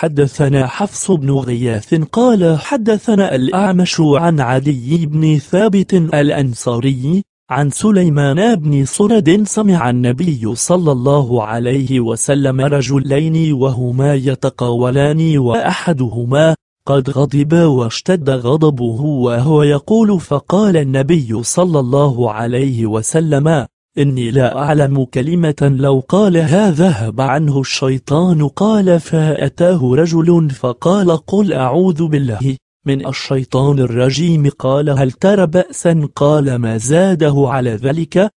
حدثنا حفص بن غياث قال حدثنا الأعمش عن عدي بن ثابت الأنصاري عن سليمان بن صرد سمع النبي صلى الله عليه وسلم رجلين وهما يتقاولان وأحدهما قد غضب واشتد غضبه وهو يقول فقال النبي صلى الله عليه وسلم إني لا أعلم كلمة لو قالها ذهب عنه الشيطان قال فأتاه رجل فقال قل أعوذ بالله من الشيطان الرجيم قال هل ترى بأسا قال ما زاده على ذلك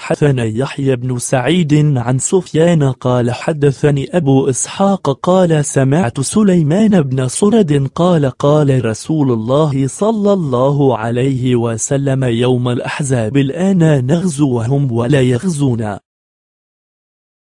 حدثنا يحيى بن سعيد عن سفيان قال حدثني أبو إسحاق قال سمعت سليمان بن سرد قال قال رسول الله صلى الله عليه وسلم يوم الأحزاب الآن نغزوهم ولا يغزونا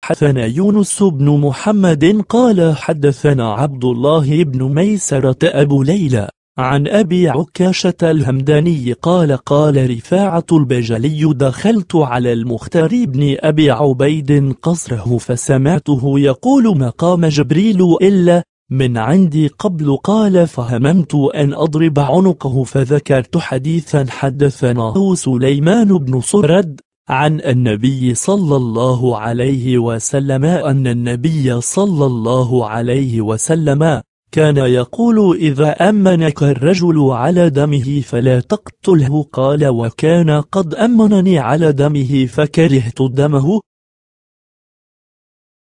حدثنا يونس بن محمد قال حدثنا عبد الله بن ميسرة أبو ليلى عن أبي عكاشة الهمداني قال قال رفاعة البجلي دخلت على المختار بن أبي عبيد قصره فسمعته يقول ما قام جبريل إلا من عندي قبل قال فهممت أن أضرب عنقه فذكرت حديثا حدثناه سليمان بن صرد عن النبي صلى الله عليه وسلم أن النبي صلى الله عليه وسلم كان يقول إذا أمنك الرجل على دمه فلا تقتله قال وكان قد أمنني على دمه فكرهت دمه